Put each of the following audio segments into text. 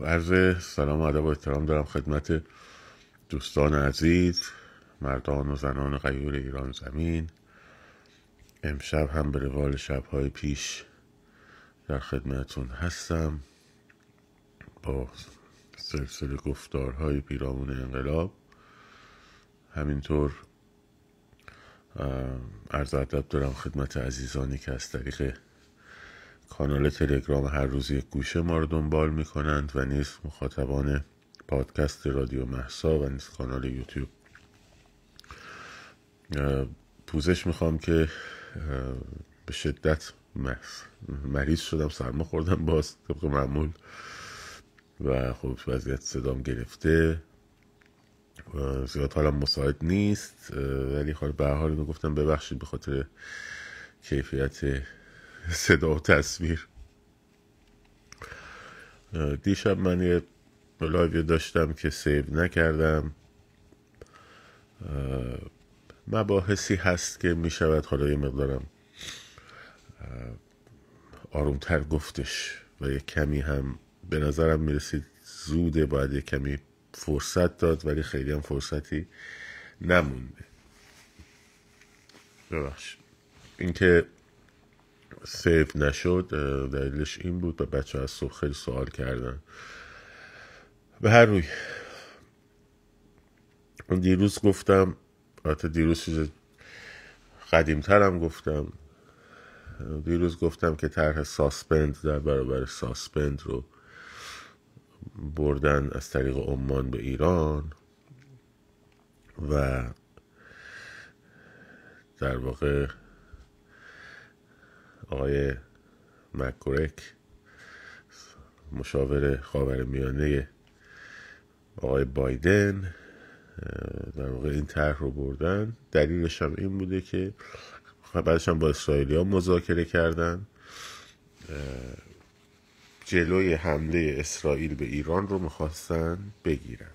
عرض سلام و ادب و احترام دارم خدمت دوستان عزیز مردان و زنان غیور ایران زمین امشب هم به روال شبهای پیش در خدمتون هستم با سلسله گفتارهای پیرامون انقلاب همینطور عرض ادب دارم خدمت عزیزانی که از طریق کانال تلگرام هر روز یک گوشه ما رو دنبال می و نیز مخاطبان پادکست رادیو محسا و نیز کانال یوتیوب پوزش میخوام که به شدت مریض شدم سرما خوردم باز طبق معمول و خب وضعیت صدام گرفته زیاد حالا مساعد نیست ولی خب به حال گفتم ببخشید به خاطر کیفیت صدا و تصویر دیشب من یه لایو داشتم که سیو نکردم مباحثی هست که میشود حالا یه مقدارم آرومتر گفتش و یه کمی هم به نظرم میرسید زوده باید یه کمی فرصت داد ولی خیلی هم فرصتی نمونده ببخش اینکه سیو نشد دلیلش این بود و بچه از صبح خیلی سوال کردن به هر روی دیروز گفتم حتی دیروز چیز قدیمترم گفتم دیروز گفتم که طرح ساسپند در برابر ساسپند رو بردن از طریق عمان به ایران و در واقع آقای مکورک مشاور خاور میانه آقای بایدن در واقع این طرح رو بردن دلیلش هم این بوده که بعدش هم با اسرائیلی ها مذاکره کردن جلوی حمله اسرائیل به ایران رو میخواستن بگیرن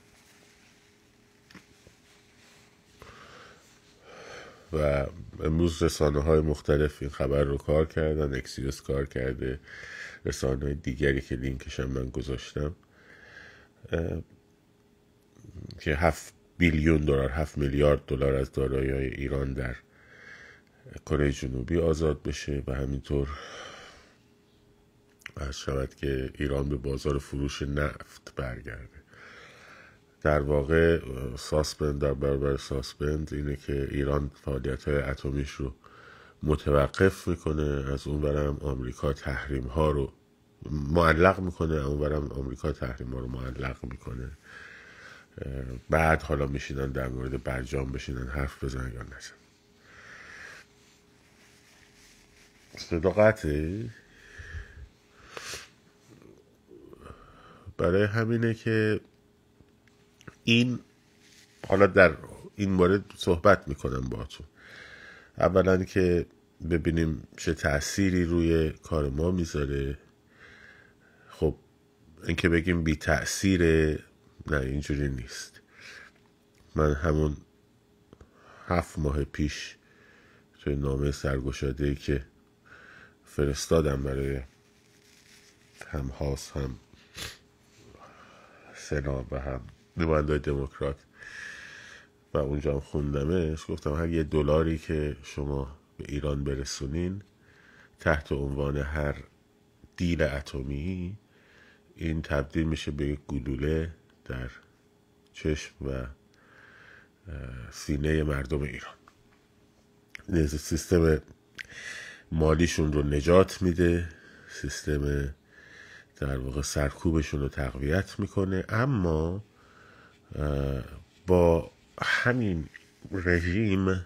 و امروز رسانه های مختلف این خبر رو کار کردن اکسیوس کار کرده رسانه های دیگری که لینکش هم من گذاشتم که هفت بیلیون دلار هفت میلیارد دلار از دارایی های ایران در کره جنوبی آزاد بشه و همینطور از شود که ایران به بازار فروش نفت برگرد در واقع ساسپند در برابر ساسپند اینه که ایران فعالیت های اتمیش رو متوقف میکنه از اون برم آمریکا تحریم ها رو معلق میکنه اون برم آمریکا تحریم ها رو معلق میکنه بعد حالا میشینن در مورد برجام بشینن حرف بزنن یا نشن صداقته برای همینه که این حالا در این مورد صحبت میکنم باهاتون اولا که ببینیم چه تأثیری روی کار ما میذاره خب اینکه بگیم بی تأثیر نه اینجوری نیست من همون هفت ماه پیش توی نامه سرگشاده که فرستادم برای هم هاس هم سنا و هم نمایندای دموکرات و اونجا هم خوندمش گفتم هر یه دلاری که شما به ایران برسونین تحت عنوان هر دیل اتمی این تبدیل میشه به یک گلوله در چشم و سینه مردم ایران یعنی سیستم مالیشون رو نجات میده سیستم در واقع سرکوبشون رو تقویت میکنه اما با همین رژیم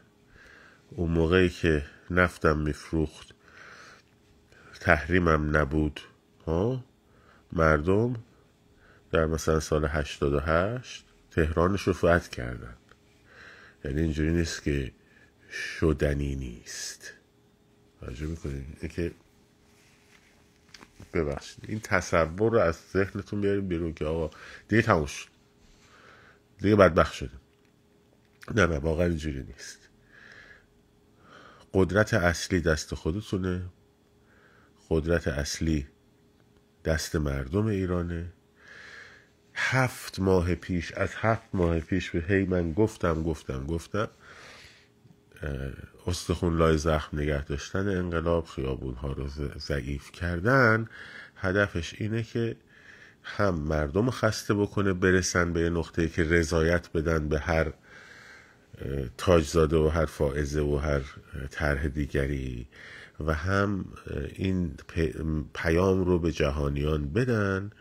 اون موقعی که نفتم میفروخت تحریمم نبود ها مردم در مثلا سال 88 تهرانش رو کردند. کردن یعنی اینجوری نیست که شدنی نیست توجه میکنین اینکه ببخشید این تصور رو از ذهنتون بیاریم بیرون که آقا دیگه تموم شد دیگه بدبخت شدیم نه نه واقعا اینجوری نیست قدرت اصلی دست خودتونه قدرت اصلی دست مردم ایرانه هفت ماه پیش از هفت ماه پیش به هی من گفتم گفتم گفتم استخون لای زخم نگه داشتن انقلاب خیابون ها رو ضعیف کردن هدفش اینه که هم مردم خسته بکنه برسن به یه نقطه که رضایت بدن به هر تاجزاده و هر فائزه و هر طرح دیگری و هم این پیام رو به جهانیان بدن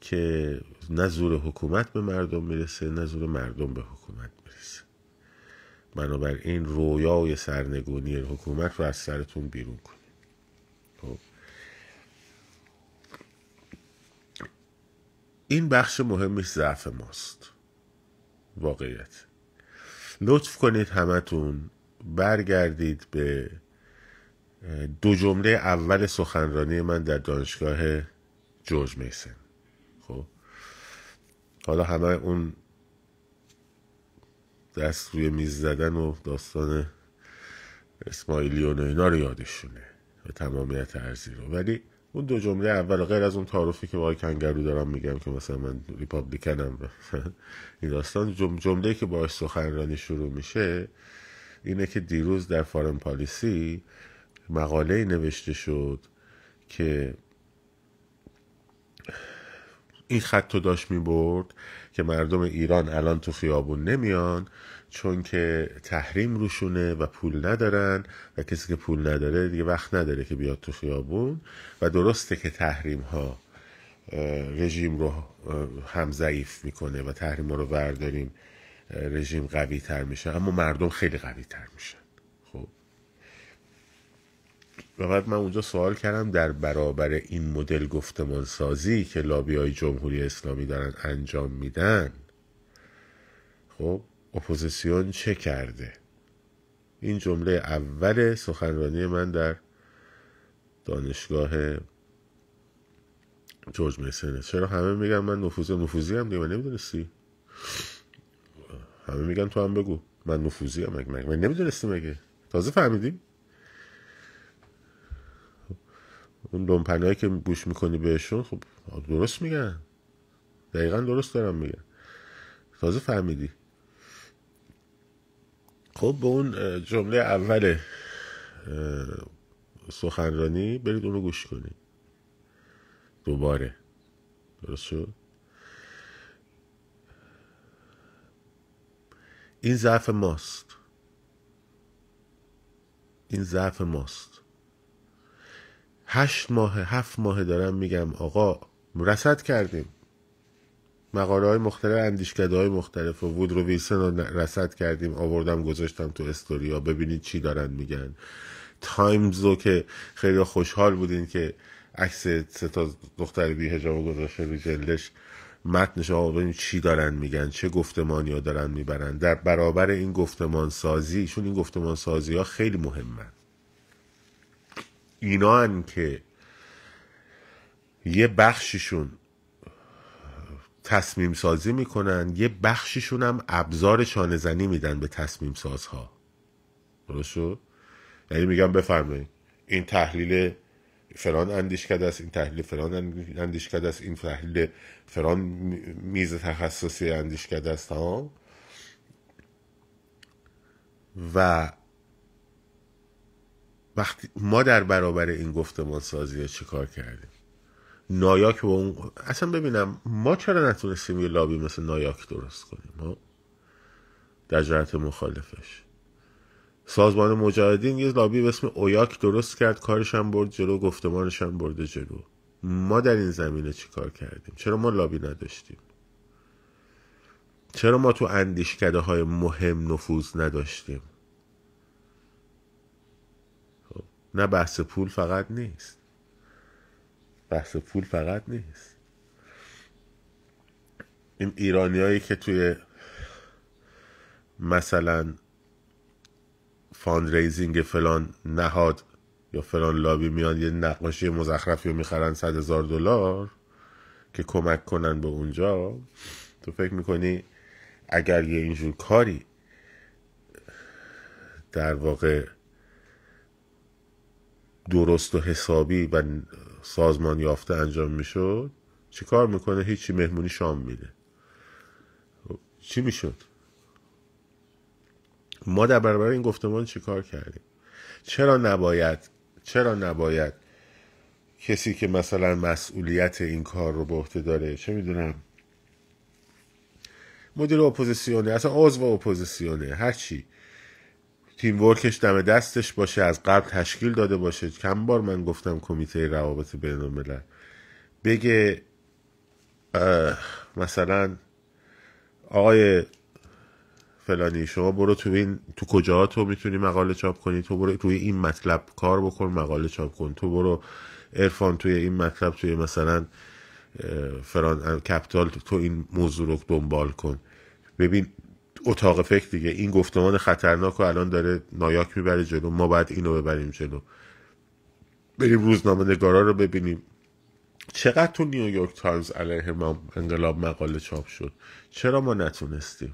که نه زور حکومت به مردم میرسه نه زور مردم به حکومت میرسه بنابراین رویای سرنگونی حکومت رو از سرتون بیرون کن این بخش مهمش ضعف ماست واقعیت لطف کنید همتون برگردید به دو جمله اول سخنرانی من در دانشگاه جورج میسن خب حالا همه اون دست روی میز زدن و داستان اسماعیلیون و اینا رو یادشونه و تمامیت ارزی رو ولی اون دو جمله اول غیر از اون تعارفی که با کنگرو دارم میگم که مثلا من ریپابلیکنم این داستان جم ای که باش سخنرانی شروع میشه اینه که دیروز در فارن پالیسی مقاله نوشته شد که این خط تو داشت میبرد که مردم ایران الان تو خیابون نمیان چون که تحریم روشونه و پول ندارن و کسی که پول نداره دیگه وقت نداره که بیاد تو خیابون و درسته که تحریم ها رژیم رو هم ضعیف میکنه و تحریم ها رو ورداریم رژیم قوی تر میشه اما مردم خیلی قوی تر میشن خب و بعد من اونجا سوال کردم در برابر این مدل گفتمان سازی که لابی های جمهوری اسلامی دارن انجام میدن خب اپوزیسیون چه کرده این جمله اول سخنرانی من در دانشگاه جورج میسنه چرا همه میگن من نفوذ نفوذی هم دیگه من نمیدونستی همه میگن تو هم بگو من نفوذی هم مگه من نمیدونستی مگه تازه فهمیدی اون هایی که گوش میکنی بهشون خب درست میگن دقیقا درست دارم میگن تازه فهمیدی خب به اون جمله اول سخنرانی برید اونو گوش کنید دوباره درست شد این ضعف ماست این ضعف ماست هشت ماه هفت ماه دارم میگم آقا رسد کردیم مقاله های مختلف اندیشکده های مختلف و وودرو ویلسن رو رسد کردیم آوردم گذاشتم تو استوریا ببینید چی دارن میگن تایمز رو که خیلی خوشحال بودین که عکس سه تا دختر بی حجاب گذاشته رو جلدش متنش آقا چی دارن میگن چه گفتمانی ها دارن میبرن در برابر این گفتمان سازی چون این گفتمان سازی ها خیلی مهمه. اینا هن که یه بخششون تصمیم سازی میکنن یه بخشیشون هم ابزار شانزنی میدن به تصمیم سازها درست یعنی میگم بفرمایید این تحلیل فلان اندیش است این تحلیل فلان اندیش است این تحلیل فلان میز تخصصی اندیش است ها و وقتی ما در برابر این گفتمان سازی ها چیکار کردیم نایاک با اون اصلا ببینم ما چرا نتونستیم یه لابی مثل نایاک درست کنیم در جهت مخالفش سازمان مجاهدین یه لابی به اسم اویاک درست کرد کارش هم برد جلو گفتمانش هم برده جلو ما در این زمینه چی کار کردیم چرا ما لابی نداشتیم چرا ما تو اندیشکده های مهم نفوذ نداشتیم خب، نه بحث پول فقط نیست بحث پول فقط نیست این ایرانیایی که توی مثلا فاندریزینگ فلان نهاد یا فلان لابی میان یه نقاشی مزخرفی رو میخرن صد هزار دلار که کمک کنن به اونجا تو فکر میکنی اگر یه اینجور کاری در واقع درست و حسابی و سازمان یافته انجام میشد چیکار میکنه هیچی مهمونی شام میده چی میشد ما در برابر این گفتمان چی کار کردیم چرا نباید چرا نباید کسی که مثلا مسئولیت این کار رو به عهده داره چه میدونم مدیر اپوزیسیونه اصلا عضو اپوزیسیونه هر چی تیم ورکش دم دستش باشه از قبل تشکیل داده باشه کم بار من گفتم کمیته روابط بین الملل بگه مثلا آقای فلانی شما برو تو این تو کجا تو میتونی مقاله چاپ کنی تو برو روی این مطلب کار بکن مقاله چاپ کن تو برو ارفان توی این مطلب توی مثلا فران کپتال تو این موضوع رو دنبال کن ببین اتاق فکر دیگه این گفتمان خطرناک رو الان داره نایاک میبره جلو ما باید اینو ببریم جلو بریم روزنامه نگارا رو ببینیم چقدر تو نیویورک تایمز علیه انقلاب مقاله چاپ شد چرا ما نتونستیم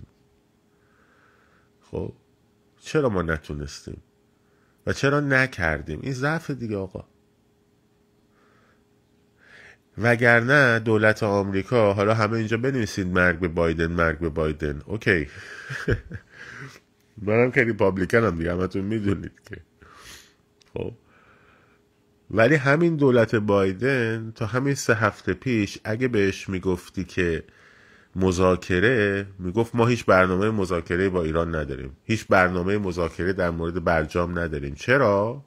خب چرا ما نتونستیم و چرا نکردیم این ضعف دیگه آقا وگرنه دولت آمریکا حالا همه اینجا بنویسید مرگ به بایدن مرگ به بایدن اوکی منم که ریپابلیکن هم دیگه همتون میدونید که خب ولی همین دولت بایدن تا همین سه هفته پیش اگه بهش میگفتی که مذاکره میگفت ما هیچ برنامه مذاکره با ایران نداریم هیچ برنامه مذاکره در مورد برجام نداریم چرا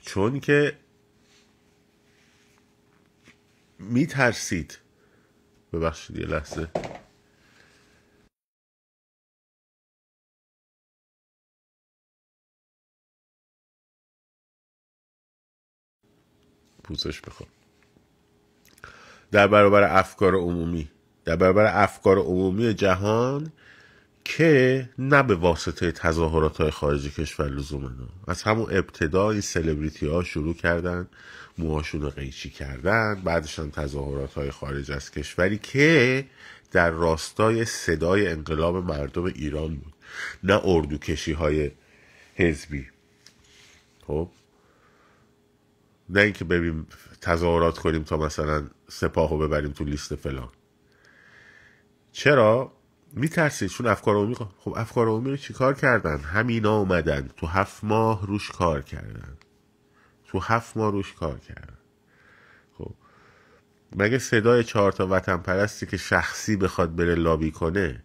چون که می ترسید ببخشید یه لحظه پوزش بخوام در برابر افکار عمومی در برابر افکار عمومی جهان که نه به واسطه تظاهرات های خارج کشور لزوما از همون ابتدای سلبریتی ها شروع کردن موهاشون قیچی کردن بعدش هم تظاهرات های خارج از کشوری که در راستای صدای انقلاب مردم ایران بود نه اردو های حزبی خب نه اینکه ببین تظاهرات کنیم تا مثلا سپاهو ببریم تو لیست فلان چرا میترسید چون افکار عمومی خب افکار عمومی رو چیکار کردن همینا اومدن تو هفت ماه روش کار کردن تو هفت ماه روش کار کردن خب مگه صدای چهار تا وطن پرستی که شخصی بخواد بره لابی کنه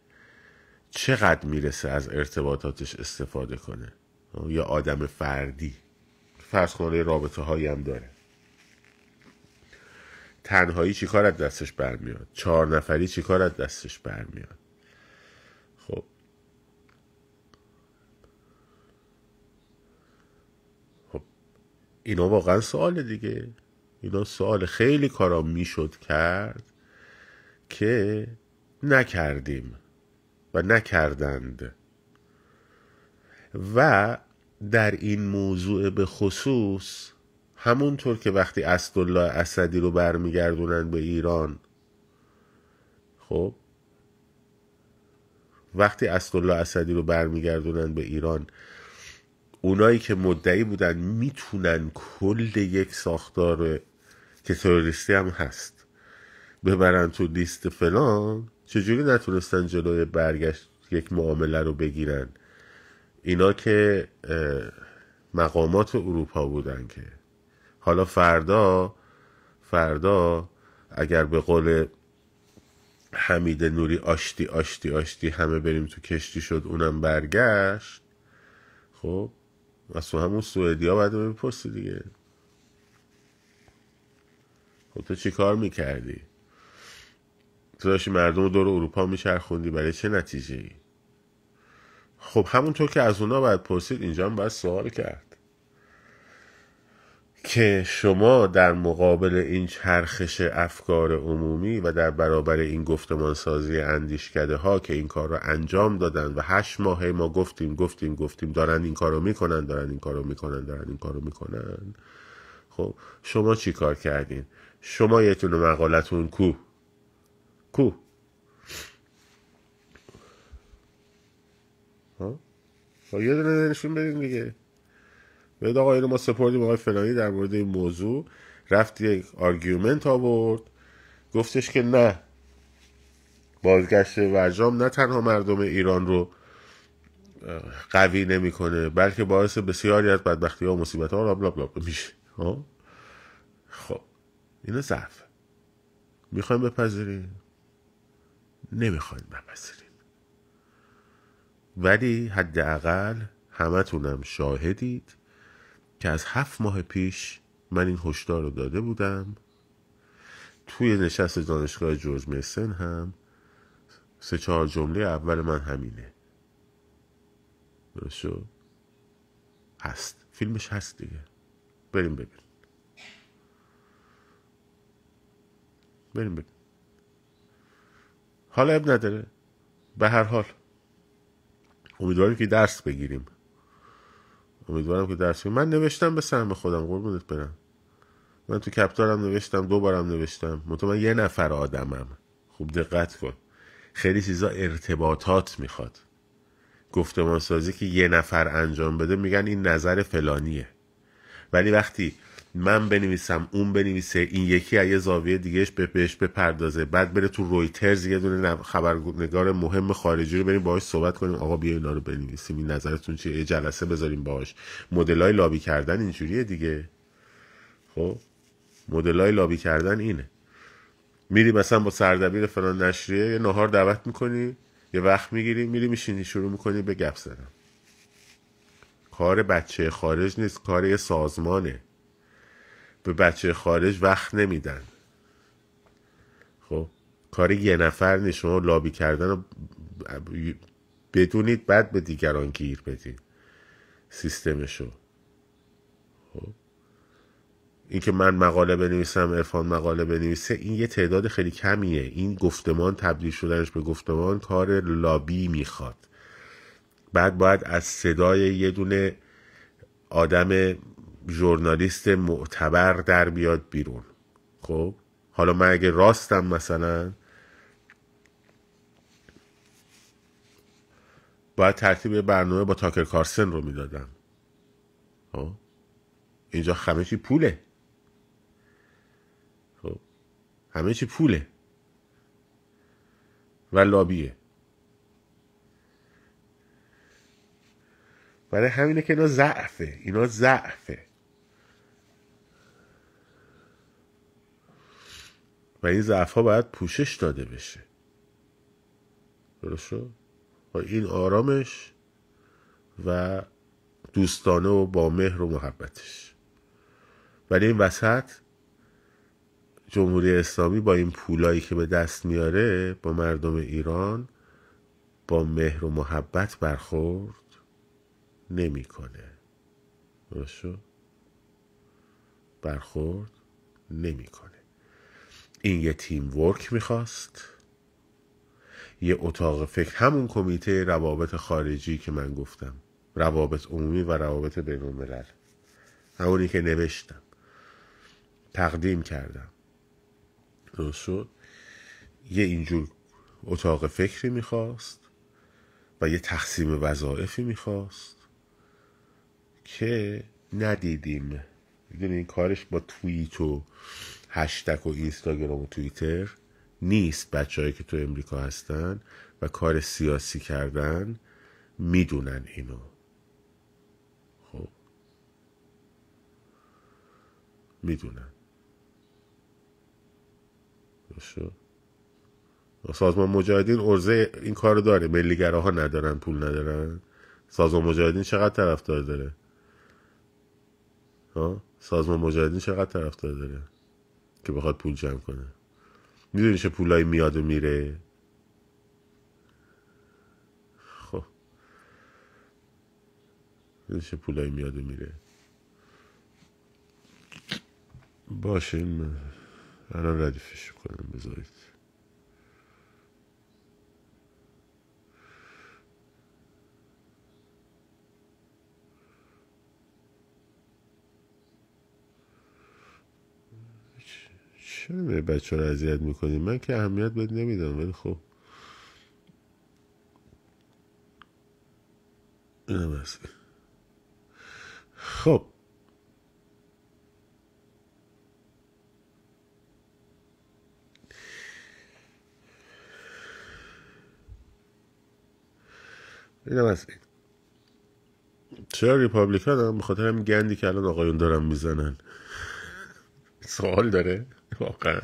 چقدر میرسه از ارتباطاتش استفاده کنه خب، یا آدم فردی فرض کنه رابطه هایی هم داره تنهایی چیکار از دستش برمیاد چهار نفری چیکار از دستش برمیاد اینا واقعا سوال دیگه اینا سوال خیلی کارا میشد کرد که نکردیم و نکردند و در این موضوع به خصوص همونطور که وقتی اسدالله اسدی رو برمیگردونن به ایران خب وقتی اسدالله اسدی رو برمیگردونن به ایران اونایی که مدعی بودن میتونن کل یک ساختار که تروریستی هم هست ببرن تو لیست فلان چجوری نتونستن جلوی برگشت یک معامله رو بگیرن اینا که مقامات اروپا بودن که حالا فردا فردا اگر به قول حمید نوری آشتی آشتی آشتی همه بریم تو کشتی شد اونم برگشت خب از تو همون سوئدی ها بعد بپرسی دیگه خب تو چی کار میکردی تو داشتی مردم رو دور اروپا میچرخوندی برای چه نتیجه ای خب همونطور که از اونا باید پرسید اینجا هم باید سوال کرد که شما در مقابل این چرخش افکار عمومی و در برابر این گفتمان سازی اندیشکده ها که این کار را انجام دادن و هشت ماه ما گفتیم گفتیم گفتیم دارن این کارو میکنن دارن این کارو میکنن دارن این کارو میکنن خب شما چی کار کردین شما یه تونه مقالتون کو کو ها؟ یه دونه نشون بدین دیگه بهت آقا اینو ما سپردیم آقای فلانی در مورد این موضوع رفت یک آرگیومنت آورد گفتش که نه بازگشت ورجام نه تنها مردم ایران رو قوی نمیکنه بلکه باعث بسیاری از بدبختی ها و مصیبت ها بلا بلا میشه خب اینو صرف میخوایم بپذیریم نمیخوایم بپذیریم ولی حداقل همتونم شاهدید که از هفت ماه پیش من این هشدار رو داده بودم توی نشست دانشگاه جورج میسن هم سه چهار جمله اول من همینه درست هست فیلمش هست دیگه بریم ببین بریم ببین حالا اب نداره به هر حال امیدواریم که درس بگیریم امیدوارم که درس من نوشتم به سهم خودم قربونت برم من تو کپتارم نوشتم دو بارم نوشتم من یه نفر آدمم خوب دقت کن خیلی چیزا ارتباطات میخواد گفتمان سازی که یه نفر انجام بده میگن این نظر فلانیه ولی وقتی من بنویسم اون بنویسه این یکی از یه زاویه دیگهش بهش بپردازه بعد بره تو رویترز یه دونه خبرنگار مهم خارجی رو بریم باهاش صحبت کنیم آقا بیا اینا رو بنویسیم این نظرتون چیه یه جلسه بذاریم باهاش مدلای لابی کردن اینجوریه دیگه خب مدلای لابی کردن اینه میری مثلا با سردبیر فلان نشریه یه نهار دعوت میکنی یه وقت میگیری میری میشینی شروع میکنی به گپ زدن کار بچه خارج نیست کار یه سازمانه به بچه خارج وقت نمیدن خب کار یه نفر نیست شما لابی کردن رو بدونید بعد به دیگران گیر بدید سیستمشو خب اینکه من مقاله بنویسم ارفان مقاله بنویسه این یه تعداد خیلی کمیه این گفتمان تبدیل شدنش به گفتمان کار لابی میخواد بعد باید از صدای یه دونه آدم ژورنالیست معتبر در بیاد بیرون خب حالا من اگه راستم مثلا باید ترتیب برنامه با تاکر کارسن رو میدادم خب؟ اینجا همه چی پوله خب همه چی پوله و لابیه برای همینه که اینا ضعفه اینا ضعفه و این ضعف ها باید پوشش داده بشه درست و این آرامش و دوستانه و با مهر و محبتش ولی این وسط جمهوری اسلامی با این پولایی که به دست میاره با مردم ایران با مهر و محبت برخورد نمیکنه درست برخورد نمیکنه این یه تیم ورک میخواست یه اتاق فکر همون کمیته روابط خارجی که من گفتم روابط عمومی و روابط بین الملل همونی که نوشتم تقدیم کردم درست شد یه اینجور اتاق فکری میخواست و یه تقسیم وظایفی میخواست که ندیدیم میدونی این کارش با توییت و هشتک و اینستاگرام و توییتر نیست بچههایی که تو امریکا هستن و کار سیاسی کردن میدونن اینو خب میدونن سازمان مجاهدین ارزه این کار داره ها ندارن پول ندارن سازمان مجاهدین چقدر طرفدار داره ها سازمان مجاهدین چقدر طرفدار داره که بخواد پول جمع کنه میدونی چه پولایی میاد و میره خب میدونی چه پولایی میاد و میره باشه این الان ردیفش کنم بذارید چرا به بچه رو اذیت میکنی من که اهمیت بهت نمیدم ولی خب اینم خب اینم از این چرا ریپابلیکان هم به خاطر همین گندی که الان آقایون دارن میزنن سوال داره واقعا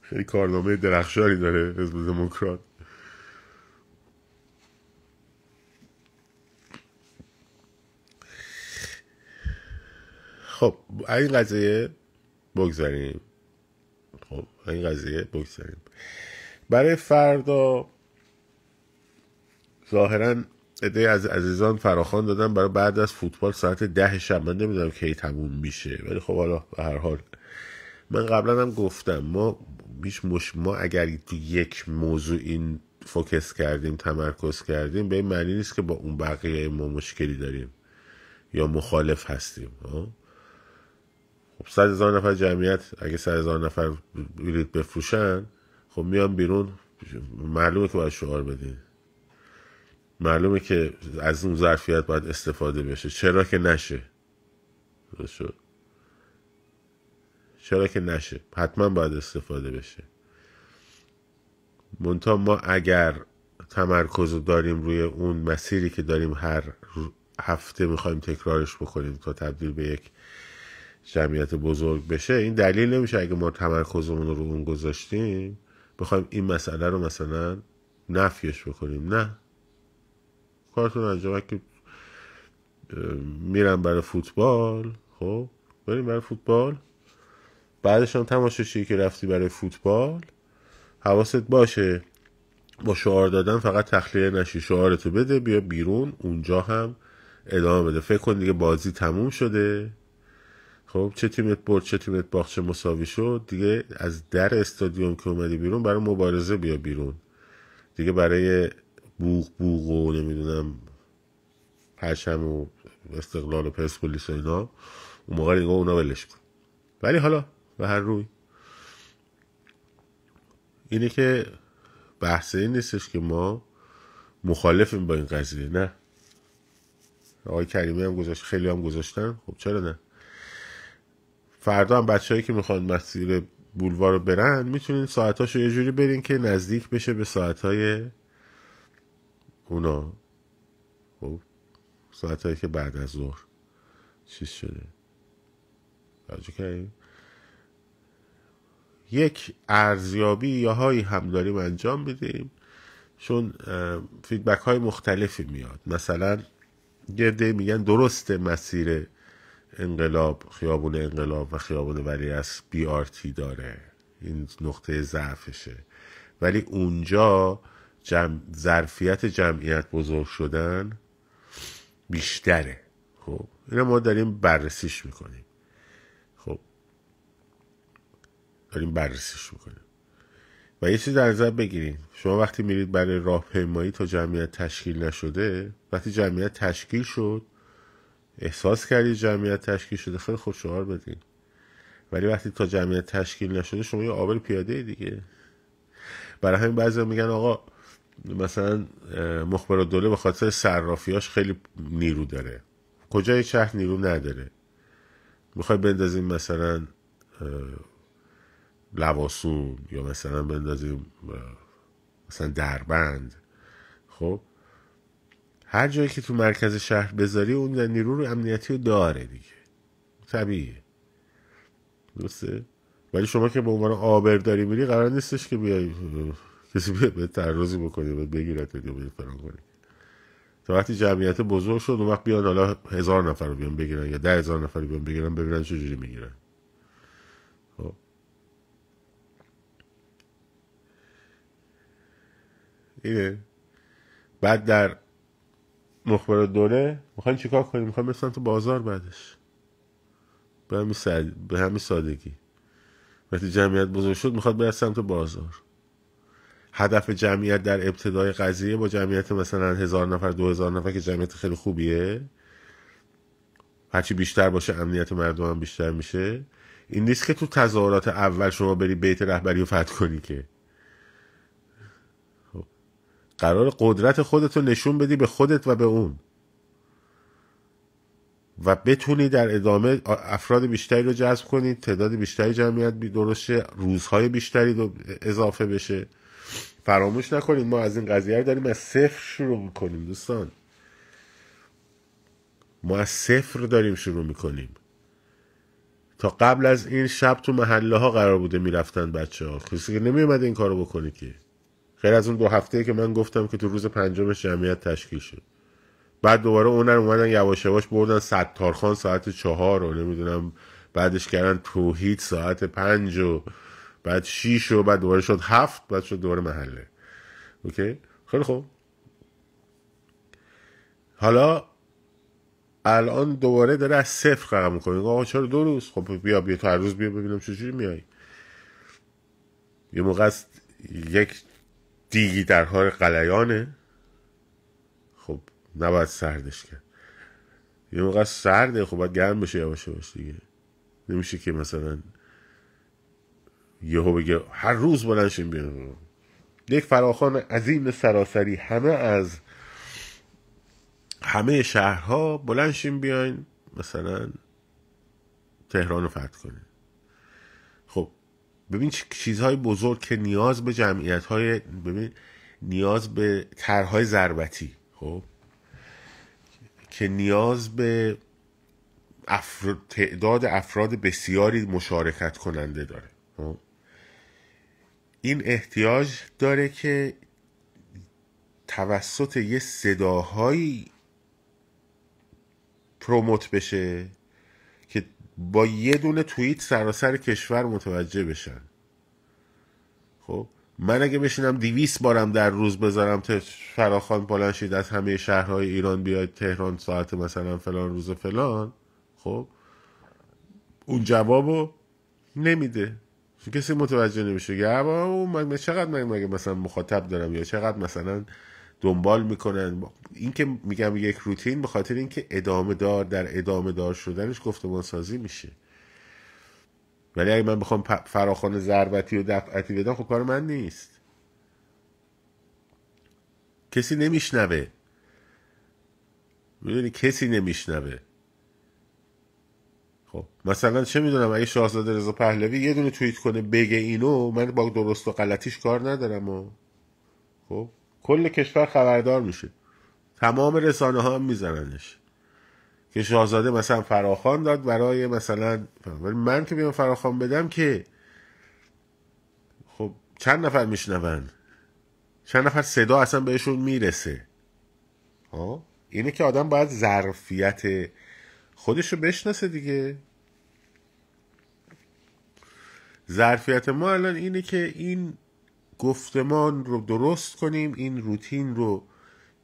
خیلی کارنامه درخشانی داره حزب دموکرات خب این قضیه بگذاریم خب این قضیه بگذاریم برای فردا ظاهرا ایده از عزیزان فراخوان دادن برای بعد از فوتبال ساعت ده شب من نمیدونم کی تموم میشه ولی خب حالا به هر حال من قبلا هم گفتم ما بیش مش ما اگر تو یک موضوع این فوکس کردیم تمرکز کردیم به این معنی نیست که با اون بقیه ما مشکلی داریم یا مخالف هستیم خب صد هزار نفر جمعیت اگه صد هزار نفر بفروشن خب میان بیرون معلومه که باید شعار بدین معلومه که از اون ظرفیت باید استفاده بشه چرا که نشه چرا که نشه حتما باید استفاده بشه منتها ما اگر تمرکز داریم روی اون مسیری که داریم هر هفته میخوایم تکرارش بکنیم تا تبدیل به یک جمعیت بزرگ بشه این دلیل نمیشه اگه ما تمرکزمون رو اون گذاشتیم بخوایم این مسئله رو مثلا نفیش بکنیم نه کارتون انجام که میرن برای فوتبال خب بریم برای فوتبال بعدش هم تماشاشی که رفتی برای فوتبال حواست باشه با شعار دادن فقط تخلیه نشی شعارتو بده بیا بیرون اونجا هم ادامه بده فکر کن دیگه بازی تموم شده خب چه تیمت برد چه تیمت باخت چه مساوی شد دیگه از در استادیوم که اومدی بیرون برای مبارزه بیا بیرون دیگه برای بوغ بوغ و نمیدونم پرچم و استقلال و پرسپولیس و اینا اون موقع نگاه اونا ولش کن ولی حالا به هر روی اینه که بحث این نیستش که ما مخالفیم با این قضیه نه آقای کریمی هم گذاشت خیلی هم گذاشتن خب چرا نه فردا هم بچههایی که میخوان مسیر بولوار رو برن میتونین ساعتاشو یه جوری برین که نزدیک بشه به ساعتهای اونا خب ساعت هایی که بعد از ظهر چیز شده توجه کردیم یک ارزیابی یا هایی هم داریم انجام میدیم چون فیدبک های مختلفی میاد مثلا گرده میگن درست مسیر انقلاب خیابون انقلاب و خیابون ولی از بی تی داره این نقطه ضعفشه ولی اونجا جمع... ظرفیت جمعیت بزرگ شدن بیشتره خب اینا ما داریم بررسیش میکنیم خب داریم بررسیش میکنیم و یه چیز در نظر بگیریم شما وقتی میرید برای راهپیمایی تا جمعیت تشکیل نشده وقتی جمعیت تشکیل شد احساس کردید جمعیت تشکیل شده خیلی خوشحال شعار بدین ولی وقتی تا جمعیت تشکیل نشده شما یه آبر پیاده دیگه برای همین بعضی میگن آقا مثلا مخبر دوله به خاطر صرافیاش خیلی نیرو داره کجای شهر نیرو نداره میخوای بندازیم مثلا لواسون یا مثلا بندازیم مثلا دربند خب هر جایی که تو مرکز شهر بذاری اون نیرو رو امنیتی رو داره دیگه طبیعیه درسته ولی شما که به عنوان آبرداری میری قرار نیستش که بیای کسی بیاد به تعرضی بکنه و بگیرت یا بیاد فلان کنه تا وقتی جمعیت بزرگ شد اون وقت بیان حالا هزار نفر رو بیان بگیرن یا ده هزار نفر رو بیان بگیرن ببینن جوری میگیرن خب. اینه بعد در مخبر دوره میخوایم چیکار کنیم میخوایم برسن تو بازار بعدش به همین, به سادگی وقتی جمعیت بزرگ شد میخواد بره سمت بازار هدف جمعیت در ابتدای قضیه با جمعیت مثلا هزار نفر دو هزار نفر که جمعیت خیلی خوبیه هرچی بیشتر باشه امنیت مردم هم بیشتر میشه این نیست که تو تظاهرات اول شما بری بیت رهبری رو فتح کنی که خب. قرار قدرت خودت رو نشون بدی به خودت و به اون و بتونی در ادامه افراد بیشتری رو جذب کنی تعداد بیشتری جمعیت درست روزهای بیشتری اضافه بشه فراموش نکنید ما از این قضیه رو داریم از صفر شروع میکنیم دوستان ما از صفر داریم شروع میکنیم تا قبل از این شب تو محله ها قرار بوده میرفتن بچه ها کسی که این کارو بکنه که خیلی از اون دو هفته که من گفتم که تو روز پنجمش جمعیت تشکیل شد بعد دوباره اونر اومدن یواش یواش بردن ستارخان ساعت چهار رو نمیدونم بعدش کردن توحید ساعت پنج و بعد 6 و بعد دوباره شد هفت بعد شد دوباره محله اوکی خیلی خوب حالا الان دوباره داره از صفر قرم میکنه آقا چرا دو روز خب بیا بیا تو هر روز بیا ببینم چجوری میای یه موقع است یک دیگی در حال قلیانه خب نباید سردش کرد یه موقع سرده خب باید گرم بشه یواش باشه دیگه نمیشه که مثلا یهو بگه هر روز بلنشین بیرون یک فراخان عظیم سراسری همه از همه شهرها بلنشین بیاین مثلا تهران رو فتح کنین خب ببین چیزهای بزرگ که نیاز به جمعیت های ببین نیاز به طرحهای ضربتی خب که نیاز به افر... تعداد افراد بسیاری مشارکت کننده داره خب این احتیاج داره که توسط یه صداهایی پروموت بشه که با یه دونه توییت سراسر کشور متوجه بشن خب من اگه بشینم دیویس بارم در روز بذارم تا فراخان پلنشید از همه شهرهای ایران بیاید تهران ساعت مثلا فلان روز فلان خب اون جوابو نمیده کسی متوجه نمیشه یا من چقدر من مگه مثلا مخاطب دارم یا چقدر مثلا دنبال میکنن این که میگم یک روتین به خاطر اینکه ادامه دار در ادامه دار شدنش گفتمان سازی میشه ولی اگه من بخوام فراخان ضربتی و دفعتی بدم خب کار من نیست کسی نمیشنوه میدونی کسی نمیشنوه مثلا چه میدونم اگه شاهزاده رضا پهلوی یه دونه توییت کنه بگه اینو من با درست و غلطیش کار ندارم و خب کل کشور خبردار میشه تمام رسانه ها هم میزننش که شاهزاده مثلا فراخان داد برای مثلا من که بیام فراخان بدم که خب چند نفر میشنون چند نفر صدا اصلا بهشون میرسه ها خب، اینه که آدم باید ظرفیت خودش رو بشناسه دیگه ظرفیت ما الان اینه که این گفتمان رو درست کنیم این روتین رو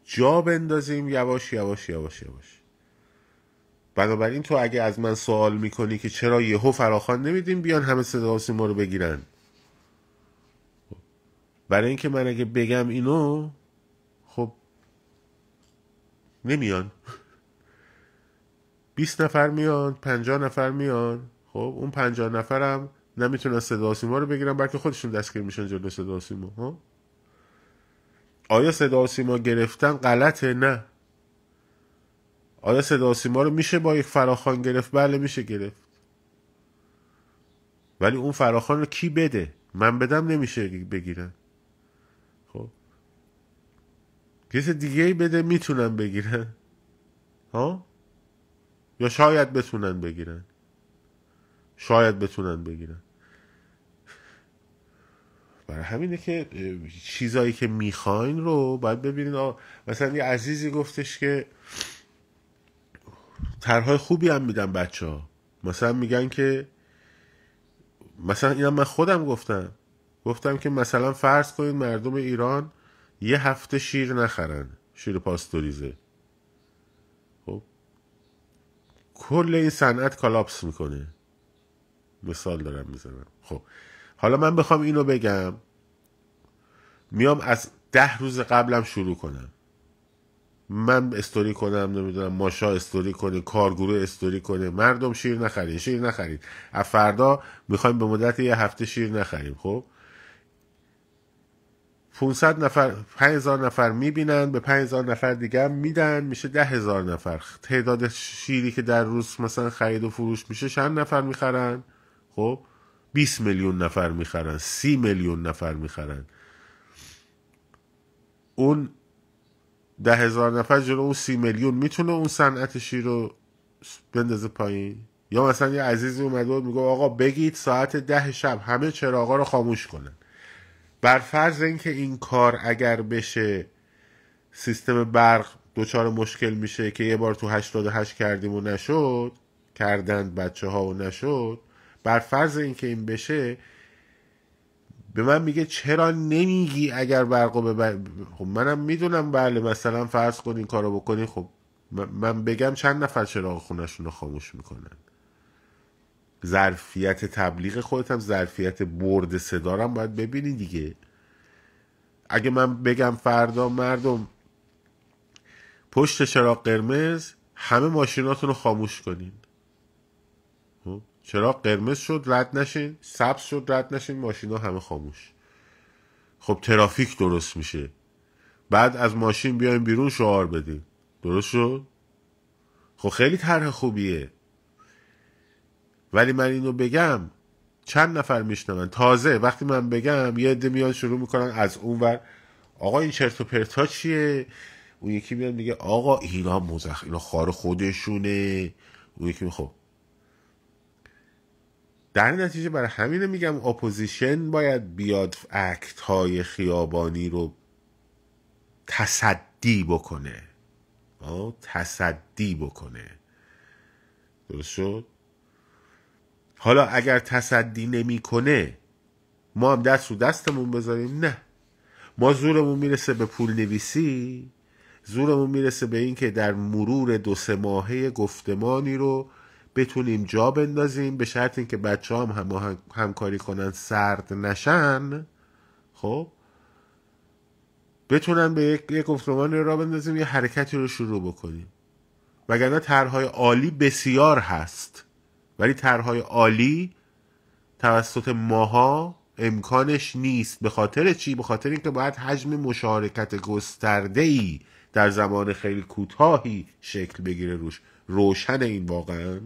جا بندازیم یواش یواش یواش یواش بنابراین تو اگه از من سوال میکنی که چرا یهو فراخان نمیدیم بیان همه صدا ما رو بگیرن برای اینکه من اگه بگم اینو خب نمیان 20 نفر میان 50 نفر میان خب اون 50 نفرم نمیتونن صدا سیما رو بگیرن بلکه خودشون دستگیر میشن جلو صدا سیما ها آیا صدا سیما گرفتن غلطه نه آیا صدا سیما رو میشه با یک فراخان گرفت بله میشه گرفت ولی اون فراخان رو کی بده من بدم نمیشه بگیرن خب کسی دیگه ای بده میتونن بگیرن ها یا شاید بتونن بگیرن شاید بتونن بگیرن برای همینه که چیزایی که میخواین رو باید ببینین مثلا یه عزیزی گفتش که طرحهای خوبی هم میدن بچه ها مثلا میگن که مثلا اینا من خودم گفتم گفتم که مثلا فرض کنید مردم ایران یه هفته شیر نخرن شیر پاستوریزه خب کل این صنعت کالاپس میکنه مثال دارم میزنم خب حالا من بخوام اینو بگم میام از ده روز قبلم شروع کنم من استوری کنم نمیدونم ماشا استوری کنه کارگروه استوری کنه مردم شیر نخرید شیر نخرید از فردا میخوایم به مدت یه هفته شیر نخریم خب 500 نفر 5000 نفر میبینن به 5000 نفر دیگه میدن میشه 10000 نفر تعداد شیری که در روز مثلا خرید و فروش میشه چند نفر میخرن خب 20 میلیون نفر میخرن 30 میلیون نفر میخرن اون ده هزار نفر جلو اون سی میلیون میتونه اون شیر رو بندازه پایین یا مثلا یه عزیزی اومده بود میگه آقا بگید ساعت ده شب همه چراغا رو خاموش کنن بر فرض اینکه این کار اگر بشه سیستم برق دچار مشکل میشه که یه بار تو 88 کردیم و نشد کردند بچه ها و نشد بر فرض اینکه این بشه به من میگه چرا نمیگی اگر برقو ببر خب منم میدونم بله مثلا فرض کن این کارو بکنی خب من بگم چند نفر چراغ خونشون رو خاموش میکنن ظرفیت تبلیغ خودت هم ظرفیت برد صدارم باید ببینی دیگه اگه من بگم فردا مردم پشت چراغ قرمز همه ماشیناتون رو خاموش کنین خب؟ چرا قرمز شد رد نشین سبز شد رد نشین ماشینا همه خاموش خب ترافیک درست میشه بعد از ماشین بیایم بیرون شعار بدیم درست شد خب خیلی طرح خوبیه ولی من اینو بگم چند نفر میشنون تازه وقتی من بگم یه عده میان شروع میکنن از ور آقا این چرت و پرتا چیه اون یکی میاد میگه آقا اینا مزخ اینا خار خودشونه اون یکی خب در نتیجه برای همین میگم اپوزیشن باید بیاد اکت های خیابانی رو تصدی بکنه تصدی بکنه درست شد حالا اگر تصدی نمیکنه ما هم دست رو دستمون بذاریم نه ما زورمون میرسه به پول نویسی زورمون میرسه به اینکه در مرور دو سه ماهه گفتمانی رو بتونیم جا بندازیم به شرط اینکه بچه هم, هم همکاری کنن سرد نشن خب بتونن به یک, گفتمان را بندازیم یه حرکتی رو شروع بکنیم وگرنه طرحهای عالی بسیار هست ولی طرحهای عالی توسط ماها امکانش نیست به خاطر چی به خاطر اینکه باید حجم مشارکت گسترده ای در زمان خیلی کوتاهی شکل بگیره روش روشن این واقعا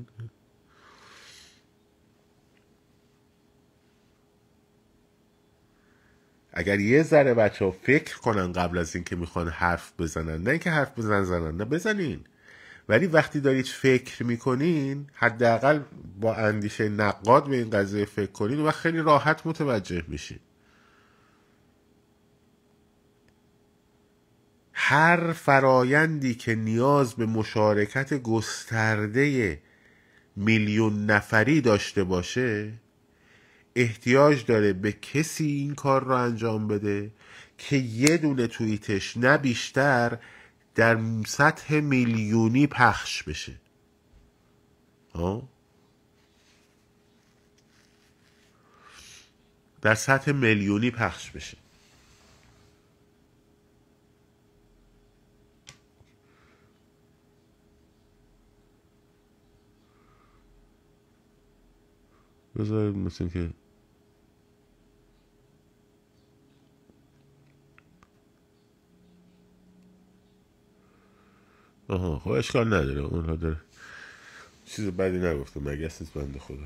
اگر یه ذره بچه ها فکر کنن قبل از اینکه میخوان حرف بزنن نه اینکه حرف بزنن زنن نه بزنین ولی وقتی دارید فکر میکنین حداقل با اندیشه نقاد به این قضیه فکر کنین و خیلی راحت متوجه میشین هر فرایندی که نیاز به مشارکت گسترده میلیون نفری داشته باشه احتیاج داره به کسی این کار را انجام بده که یه دونه توییتش نه بیشتر در سطح میلیونی پخش بشه در سطح میلیونی پخش بشه بذار مثل که آها خب اشکال نداره اونها داره چیز بدی نگفته مگس نیست بنده خدا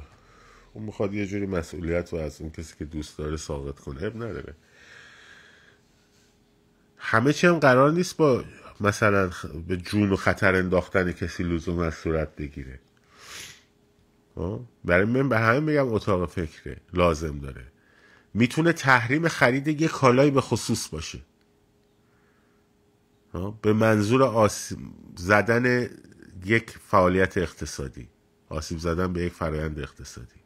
اون میخواد یه جوری مسئولیت و از اون کسی که دوست داره ساقط کنه اب نداره همه چی هم قرار نیست با مثلا به جون و خطر انداختن کسی لزوم از صورت بگیره خب؟ برای من به همه میگم اتاق فکره لازم داره میتونه تحریم خرید یه کالایی به خصوص باشه خب؟ به منظور آسیب زدن یک فعالیت اقتصادی آسیب زدن به یک فرایند اقتصادی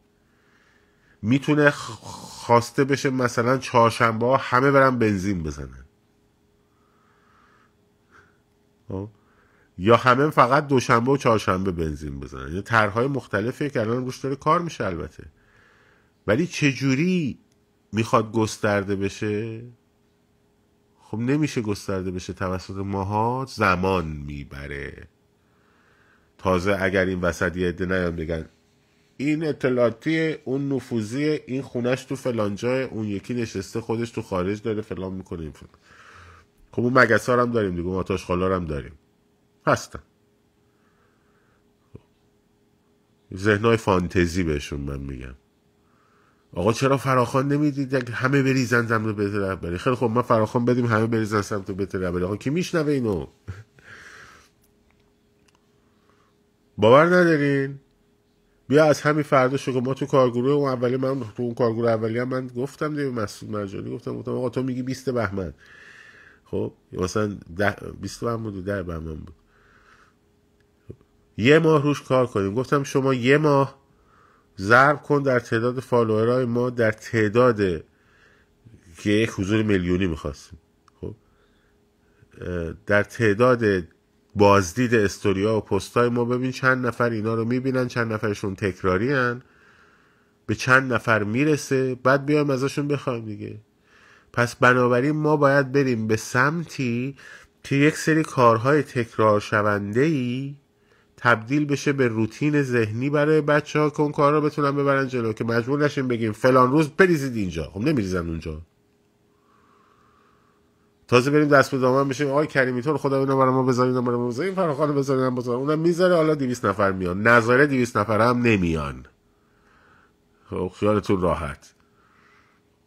میتونه خواسته بشه مثلا چهارشنبه همه برن بنزین بزنن آه. خب؟ یا همه فقط دوشنبه و چهارشنبه بنزین بزنن یا یعنی طرحهای مختلفی که الان روش داره کار میشه البته ولی چجوری میخواد گسترده بشه خب نمیشه گسترده بشه توسط ماها زمان میبره تازه اگر این وسط یه عده بگن این اطلاعاتی اون نفوذی این خونش تو فلان جای اون یکی نشسته خودش تو خارج داره فلان میکنه این خب اون مگسار هم داریم دیگه اون آتاش داریم هستن ذهنهای فانتزی بهشون من میگم آقا چرا فراخان نمیدید اگه همه بریزن سمت بیت رهبری خیلی خب من فراخان بدیم همه بریزن سمت بیت رهبری آقا کی میشنوه اینو باور ندارین بیا از همین فردا شو ما تو کارگروه اون اولی من تو اون کارگروه اولی هم من گفتم دیگه مسعود مرجانی گفتم گفتم آقا تو میگی 20 بهمن خب مثلا 20 بهمن بود 10 بهمن بود یه ماه روش کار کنیم گفتم شما یه ماه ضرب کن در تعداد فالوورهای ما در تعداد که یک حضور میلیونی میخواستیم خب در تعداد بازدید استوریا و پستای ما ببین چند نفر اینا رو میبینن چند نفرشون تکراری به چند نفر میرسه بعد بیایم ازشون بخوایم دیگه پس بنابراین ما باید بریم به سمتی که یک سری کارهای تکرار شونده ای تبدیل بشه به روتین ذهنی برای بچه ها که اون کار رو بتونن ببرن جلو که مجبور نشیم بگیم فلان روز بریزید اینجا خب نمیریزن اونجا تازه بریم دست به دامن بشیم آقای کریمی تو خدا اینا برای ما بذارین برای ما بذارین فرخان بذارین بذارین اونم میذاره حالا 200 نفر میان نظاره 200 نفر هم نمیان خب خیالتون راحت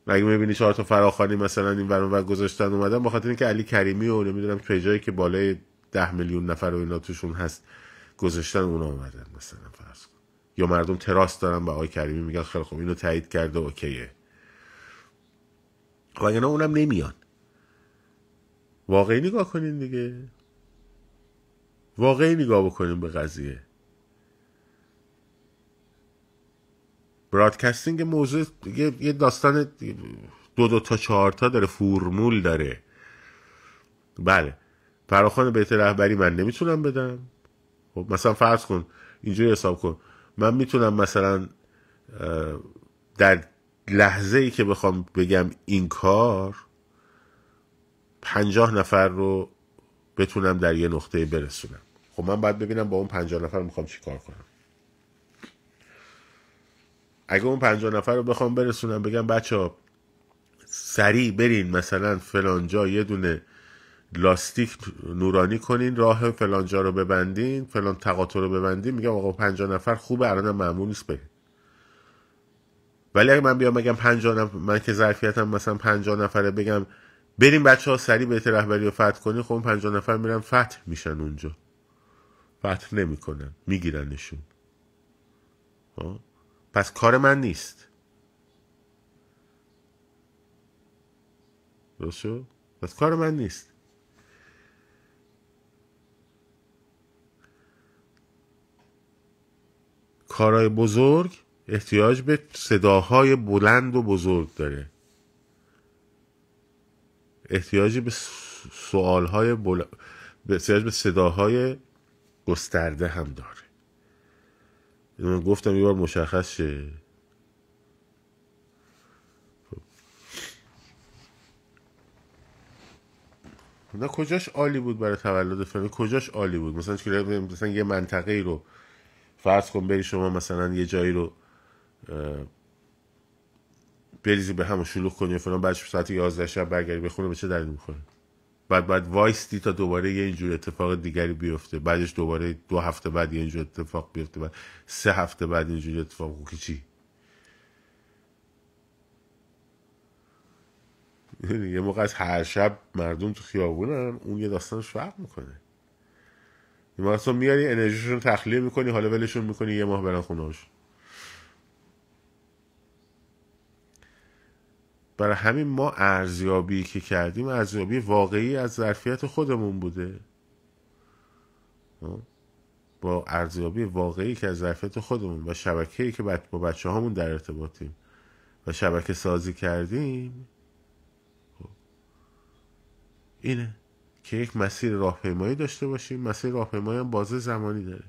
مگه میبینی چهار تا فراخانی مثلا این برون گذاشتن اومدن بخاطر اینکه علی کریمی و نمیدونم پیجایی که بالای ده میلیون نفر و اینا توشون هست گذاشتن اونا اومدن مثلا فرض یا مردم تراس دارن به آقای کریمی میگن خیلی خب اینو تایید کرده اوکیه واقعا خب اونم نمیان واقعی نگاه کنین دیگه واقعی نگاه بکنین به قضیه برادکستینگ موضوع یه داستان دو دو تا چهار تا داره فرمول داره بله فراخان بیت رهبری من نمیتونم بدم خب مثلا فرض کن اینجوری حساب کن من میتونم مثلا در لحظه ای که بخوام بگم این کار پنجاه نفر رو بتونم در یه نقطه برسونم خب من باید ببینم با اون پنجاه نفر میخوام چی کار کنم اگه اون پنجاه نفر رو بخوام برسونم بگم بچه ها سریع برین مثلا فلانجا یه دونه لاستیک نورانی کنین راه فلانجا رو ببندین فلان تقاطع رو ببندین میگم آقا 50 نفر خوبه الان معمول نیست ولی اگه من بیام بگم 50 نفر من که ظرفیتم مثلا 50 نفره بگم بریم بچه ها سریع بهت رهبری رو فتح کنین خب 50 نفر میرن فتح میشن اونجا فتح نمیکنن میگیرنشون خب؟ پس کار من نیست درست پس کار من نیست کارهای بزرگ احتیاج به صداهای بلند و بزرگ داره احتیاجی به سوالهای بلند احتیاج به صداهای گسترده هم داره من گفتم یه بار مشخص شه خب. کجاش عالی بود برای تولد فلانی کجاش عالی بود مثلا مثلا یه منطقه ای رو فرض کن بری شما مثلا یه جایی رو بریزی به هم و شلوغ کنی و فلان بعد ساعت 11 شب برگردی بخونه به چه دردی میخوره بعد بعد وایستی تا دوباره یه اینجور اتفاق دیگری بیفته بعدش دوباره دو هفته بعد یه اینجور اتفاق بیفته بعد سه هفته بعد اینجور اتفاق که چی یه موقع از هر شب مردم تو خیابونن اون یه داستانش فرق میکنه ما اصلا میاری انرژیشون رو تخلیه میکنی حالا ولشون میکنی یه ماه برن خونهاش برای همین ما ارزیابی که کردیم ارزیابی واقعی از ظرفیت خودمون بوده با ارزیابی واقعی که از ظرفیت خودمون و شبکه‌ای که با بچه هامون در ارتباطیم و شبکه سازی کردیم خب، اینه که یک مسیر راهپیمایی داشته باشیم مسیر راهپیمایی هم بازه زمانی داره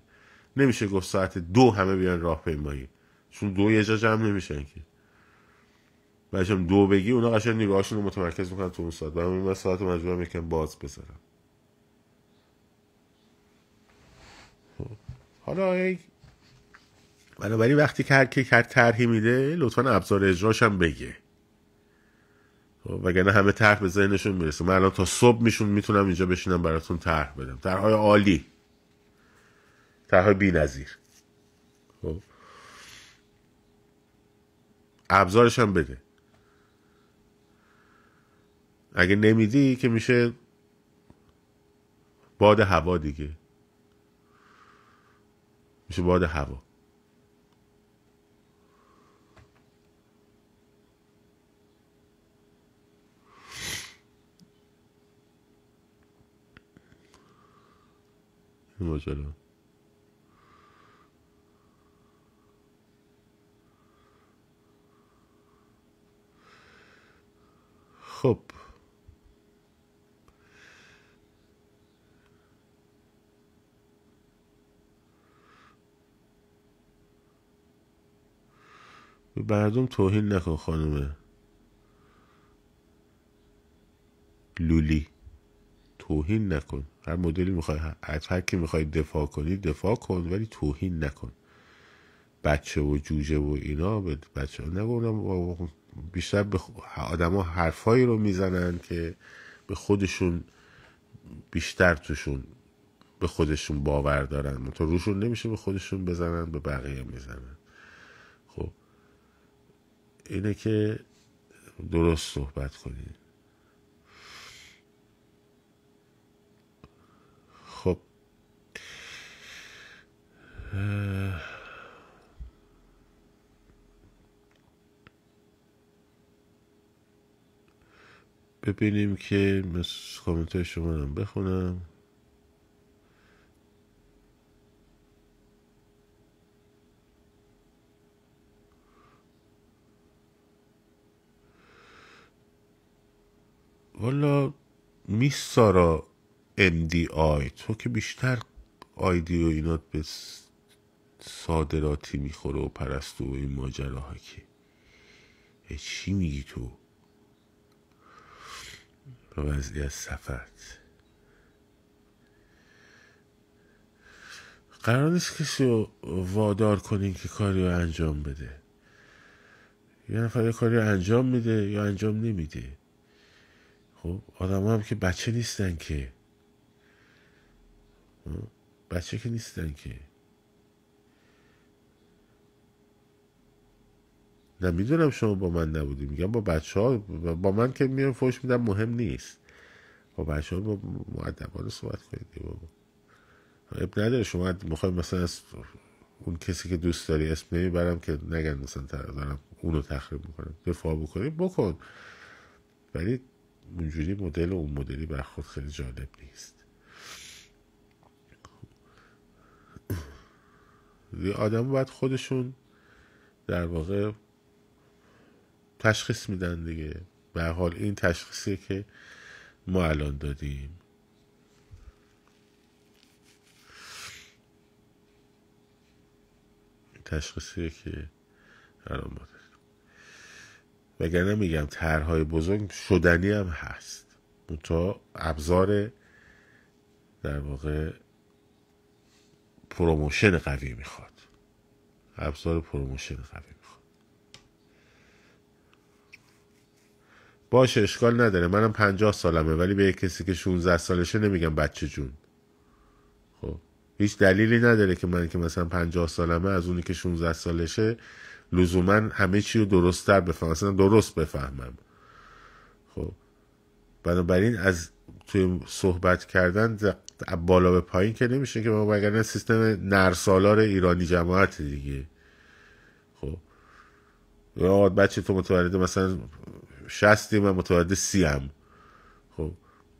نمیشه گفت ساعت دو همه بیان راهپیمایی چون دو یه جا جمع نمیشن که دو بگی اونا قشنگ نگاهشون رو متمرکز میکنن تو اون ساعت برای من ساعت مجبورم یکم باز بذارم خب. حالا ای... بنابراین وقتی که هر کی هر طرحی میده لطفا ابزار اجراش هم بگه خب، وگرنه همه طرح به ذهنشون میرسه من الان تا صبح میشون میتونم اینجا بشینم براتون طرح بدم طرحهای عالی طرحهای بی‌نظیر خب ابزارش هم بده اگه نمیدی که میشه باد هوا دیگه میشه باد هوا ماجرا خب مردم توهین نکن خانم لولی توهین نکن هر مدلی میخوای از هر کی میخوای دفاع کنی دفاع کن ولی توهین نکن بچه و جوجه و اینا به بچه نگو بیشتر به آدما حرفایی رو میزنن که به خودشون بیشتر توشون به خودشون باور دارن تا روشون نمیشه به خودشون بزنن به بقیه میزنن خب اینه که درست صحبت کنید ببینیم که مثل کامنت های شما هم بخونم والا می سارا آیت، تو که بیشتر آیدی و اینات به صادراتی میخوره و پرستو و این ماجراها که چی میگی تو به وضعیت سفرت قرار نیست کسی رو وادار کنین که کاری رو انجام بده یه نفر کاری رو انجام میده یا انجام نمیده خب آدم هم که بچه نیستن که خب، بچه که نیستن که نه میدونم شما با من نبودی میگم با بچه ها با من که میان فوش میدم مهم نیست با بچه ها با معدبان صحبت کنید اب نداره شما میخوای مثلا از اون کسی که دوست داری اسم نمیبرم که نگن مثلا دارم اونو تخریب میکنم دفاع بکنی بکن ولی اونجوری مدل اون مدلی بر خود خیلی جالب نیست آدم باید خودشون در واقع تشخیص میدن دیگه به حال این تشخیصیه که ما الان دادیم تشخیصیه که الان ما دادیم وگرنه میگم طرحهای بزرگ شدنی هم هست منتها ابزار در واقع پروموشن قوی میخواد ابزار پروموشن قوی باشه اشکال نداره منم پنجاه سالمه ولی به کسی که 16 سالشه نمیگم بچه جون خب هیچ دلیلی نداره که من که مثلا 50 سالمه از اونی که 16 سالشه لزوما همه چی رو درستتر بفهمم اصلا درست بفهمم خب بنابراین از توی صحبت کردن بالا به پایین که نمیشه که ما وگرنه سیستم نرسالار ایرانی جماعت دیگه خب بچه تو متولد مثلا شستیم و متولد سیم خب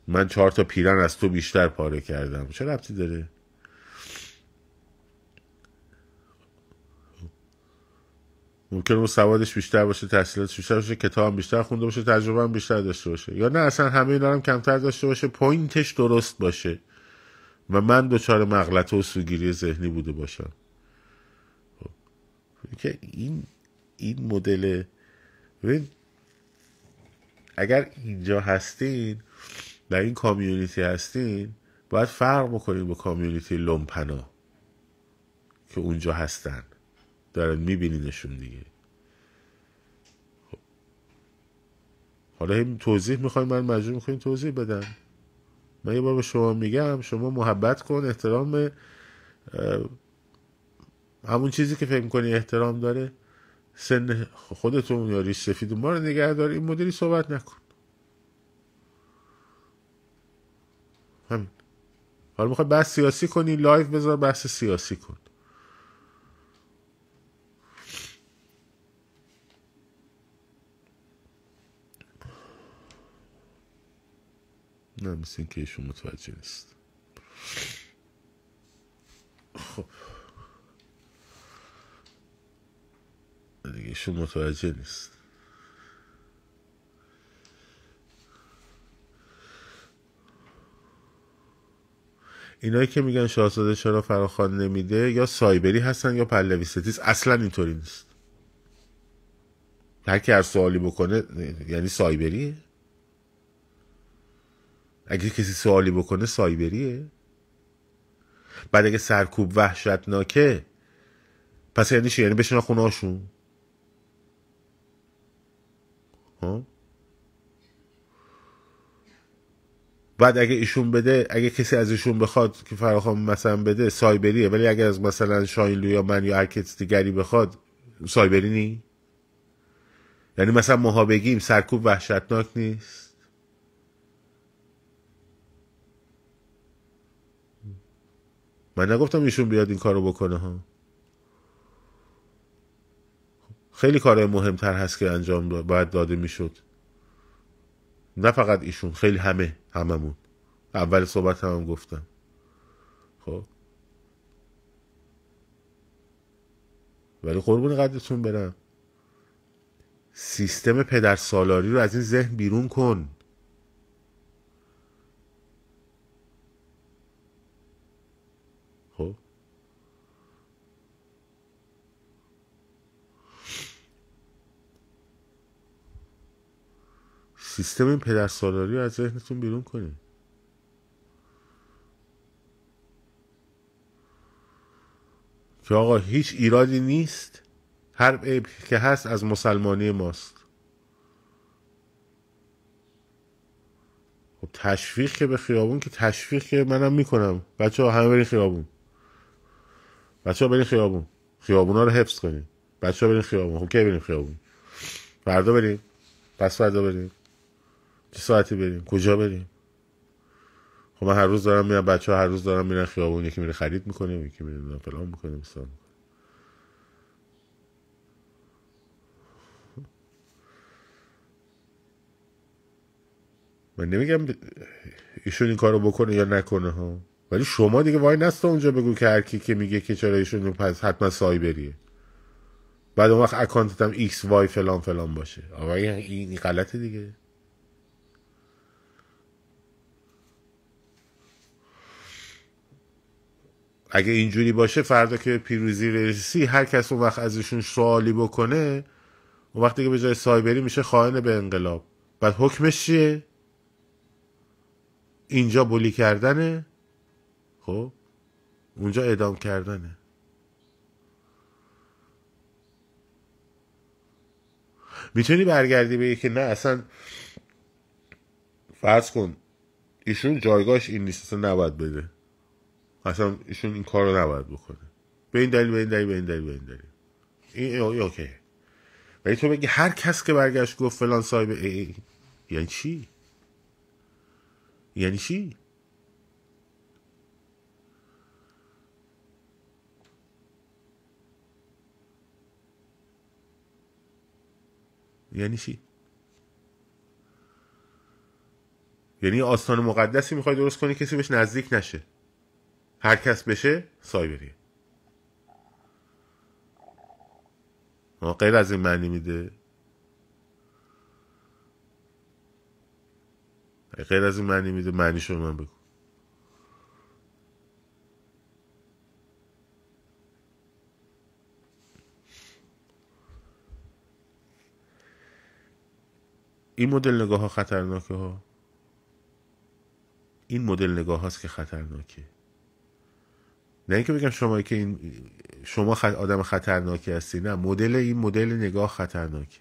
من چهار تا پیرن از تو بیشتر پاره کردم چه ربطی داره ممکن اون سوادش بیشتر باشه تحصیلاتش بیشتر باشه کتاب بیشتر خونده باشه تجربه هم بیشتر داشته باشه یا نه اصلا همه هم کمتر داشته باشه پوینتش درست باشه و من دچار مغلطه و سوگیری ذهنی بوده باشم خب، که این این مدل اگر اینجا هستین در این کامیونیتی هستین باید فرق بکنین با کامیونیتی لومپنا که اونجا هستن دارن میبینینشون دیگه خب. حالا این توضیح میخوایم من مجبور میخواین توضیح بدم من یه بار به شما میگم شما محبت کن احترام همون چیزی که فکر میکنی احترام داره سن خودتون یا ریش سفید ما رو نگه داری این مدلی صحبت نکن همین حالا میخوای بحث سیاسی کنی لایف بذار بحث سیاسی کن نه مثل اینکه ایشون متوجه نیست خب. دیگه متوجه نیست اینایی که میگن شاهزاده چرا فراخوان نمیده یا سایبری هستن یا پلوی ستیز اصلا اینطوری نیست هر کی هر سوالی بکنه یعنی سایبریه اگه کسی سوالی بکنه سایبریه بعد اگه سرکوب وحشتناکه پس یعنی چی یعنی بشینن خونه بعد اگه ایشون بده اگه کسی از ایشون بخواد که فراخان مثلا بده سایبریه ولی اگر از مثلا شاین یا من یا هر دیگری بخواد سایبری نی یعنی مثلا ماها بگیم سرکوب وحشتناک نیست من نگفتم ایشون بیاد این کارو بکنه ها خیلی کار مهمتر هست که انجام باید داده میشد نه فقط ایشون خیلی همه هممون اول صحبت هم, گفتم خب ولی قربون قدرتون برم سیستم پدر سالاری رو از این ذهن بیرون کن سیستم این رو از ذهنتون بیرون کنید که آقا هیچ ایرادی نیست هر عیب که هست از مسلمانی ماست خب تشویق که به خیابون که تشویق که منم میکنم بچه ها همه برین خیابون بچه ها برین خیابون خیابون ها رو حفظ کنیم بچه ها برین خیابون خب کی بریم خیابون فردا بریم پس فردا بریم چه ساعتی بریم کجا بریم خب من هر روز دارم میرم بچه ها هر روز دارم میرن خیابون یکی میره خرید میکنه یکی میره فلان میکنه مثلا من نمیگم ایشون این کارو بکنه یا نکنه ها ولی شما دیگه وای نست اونجا بگو که هر کی که میگه که چرا ایشون پس حتما سایبریه بعد اون وقت اکانتت هم ایکس وای فلان فلان باشه آقا این غلطه دیگه اگه اینجوری باشه فردا که پیروزی رسی هر کس اون وقت ازشون سوالی بکنه اون وقتی که به جای سایبری میشه خائن به انقلاب بعد حکمش چیه اینجا بولی کردنه خب اونجا اعدام کردنه میتونی برگردی بگی که نه اصلا فرض کن ایشون جایگاهش این نیست اصلا نباید بده اصلا ایشون این کار رو نباید بکنه به این دلیل به این دلیل به این دلیل به این دلیل این ولی تو بگی هر کس که برگشت گفت فلان صاحب ای ای. یعنی چی یعنی چی یعنی چی یعنی آستان مقدسی میخوای درست کنی کسی بهش نزدیک نشه هر کس بشه سایبریه غیر از این معنی میده غیر از این معنی میده معنی شو من بگو این مدل نگاه ها خطرناکه ها این مدل نگاه هاست که خطرناکه نه اینکه بگم شما که این شما آدم خطرناکی هستی نه مدل این مدل نگاه خطرناکه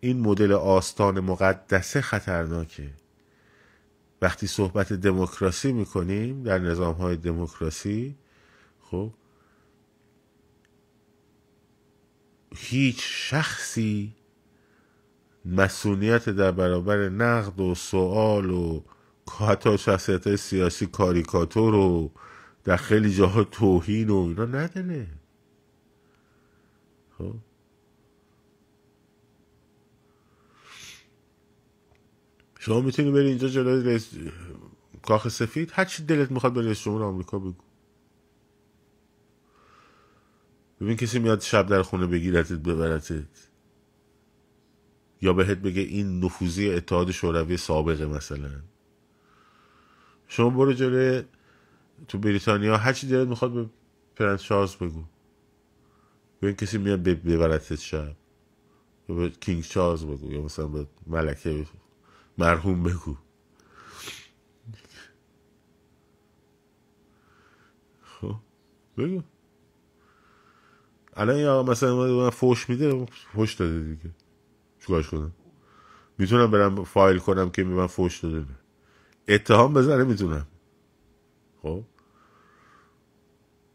این مدل آستان مقدسه خطرناکه وقتی صحبت دموکراسی میکنیم در نظام های دموکراسی خب هیچ شخصی مسئولیت در برابر نقد و سوال و حتی شخصیت های سیاسی کاریکاتور و در خیلی جاها توهین و اینا ندنه خب شما میتونی بری اینجا جلوی رئیس کاخ سفید هر چی دلت میخواد به رئیس جمهور آمریکا بگو ببین کسی میاد شب در خونه بگیرتت ببرتت یا بهت بگه این نفوذی اتحاد شوروی سابقه مثلا شما برو جلوی تو بریتانیا هر چی میخواد به پرنس چارلز بگو به کسی میاد ببرتت شب یا به کینگ چارلز بگو یا مثلا به ملکه مرحوم بگو خب بگو الان یا مثلا فوش میده فوش داده دیگه چیکارش کنم میتونم برم فایل کنم که به من فوش داده اتهام بزنه میتونم خب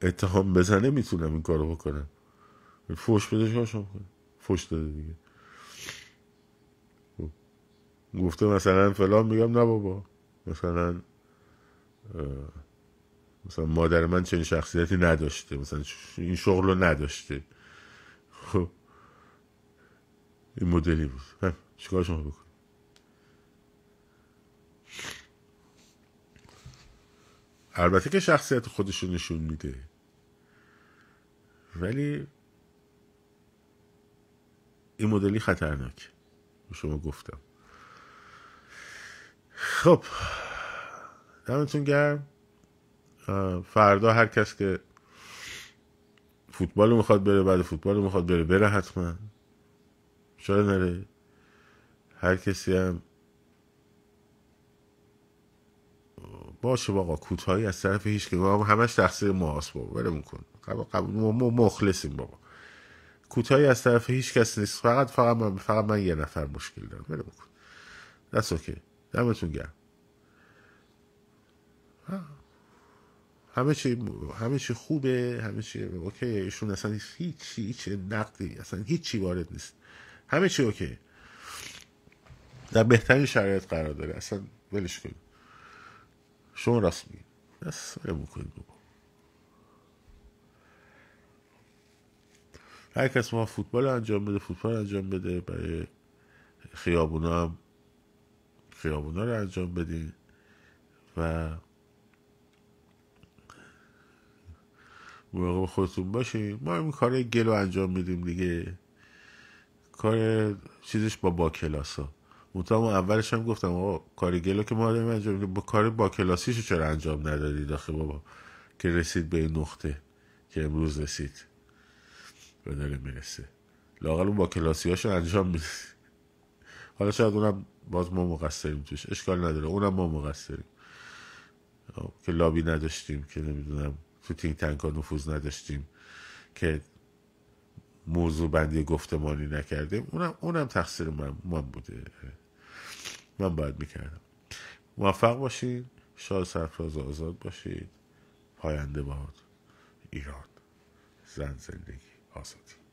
اتهام بزنه میتونم این کارو بکنم فوش بده شما کنم فوش داده دیگه خب. گفته مثلا فلان میگم نه بابا مثلا مثلا مادر من چنین شخصیتی نداشته مثلا این شغل رو نداشته خب این مدلی بود چیکار شما بکن البته که شخصیت خودش رو نشون میده ولی این مدلی خطرناک شما گفتم خب دمتون گرم فردا هر کس که فوتبال رو میخواد بره بعد فوتبال رو میخواد بره بره حتما چرا نره هر کسی هم باشه باقا کوتاهی از طرف هیچ که همش تقصیر هست بابا میکن کن ما مخلصیم بابا کوتاهی از طرف هیچ کس نیست فقط فقط من, فقط من یه نفر مشکل دارم ولمون کن دست اوکی دمتون گرم همه چی همه چی خوبه همه چی اوکی ایشون اصلا هیچ هیچ نقدی اصلا هیچی وارد نیست همه چی اوکی در بهترین شرایط قرار داره اصلا ولش کن شما راست میگید بس بکنید بابا هر کس ما فوتبال انجام بده فوتبال انجام بده برای خیابونا هم خیابونا رو انجام بدین و مراقب خودتون باشین ما این کارهای گل رو انجام میدیم دیگه کار چیزش با با کلاس ها ما اولش هم گفتم آقا کار گلو که ما داریم انجام با کار با کلاسیشو چرا انجام ندادید آخه بابا که رسید به این نقطه که امروز رسید به داره میرسه لاغل اون با هاشو انجام میده حالا شاید اونم باز ما مقصریم توش اشکال نداره اونم ما مقصریم که لابی نداشتیم که نمیدونم تو تینگ تنگ ها نفوذ نداشتیم که موضوع بندی گفتمانی نکردیم اونم, اونم تقصیر من, بوده من باید میکردم موفق باشید شاد سرفراز آزاد باشید پاینده باد ایران زن زندگی آزادی